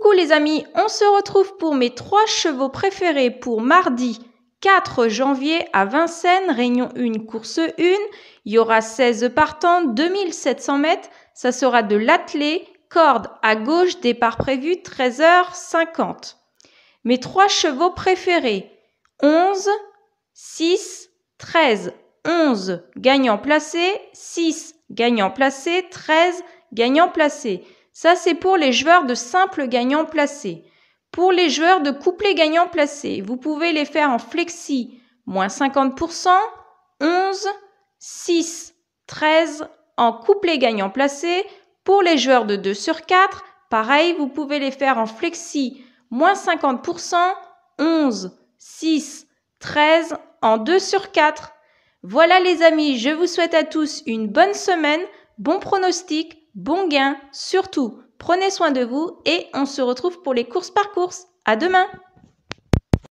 Coucou les amis, on se retrouve pour mes trois chevaux préférés pour mardi 4 janvier à Vincennes, Réunion 1, course 1. Il y aura 16 partants, 2700 mètres. Ça sera de l'attelé, corde à gauche, départ prévu 13h50. Mes trois chevaux préférés 11, 6, 13. 11 gagnant placé, 6 gagnant placé, 13 gagnant placé. Ça, c'est pour les joueurs de simples gagnant placés. Pour les joueurs de couplet gagnants placés, vous pouvez les faire en flexi moins 50%, 11, 6, 13 en couplet gagnant placé. Pour les joueurs de 2 sur 4, pareil, vous pouvez les faire en flexi moins 50%, 11, 6, 13 en 2 sur 4. Voilà les amis, je vous souhaite à tous une bonne semaine, bon pronostic, Bon gain, surtout, prenez soin de vous et on se retrouve pour les courses par course. À demain!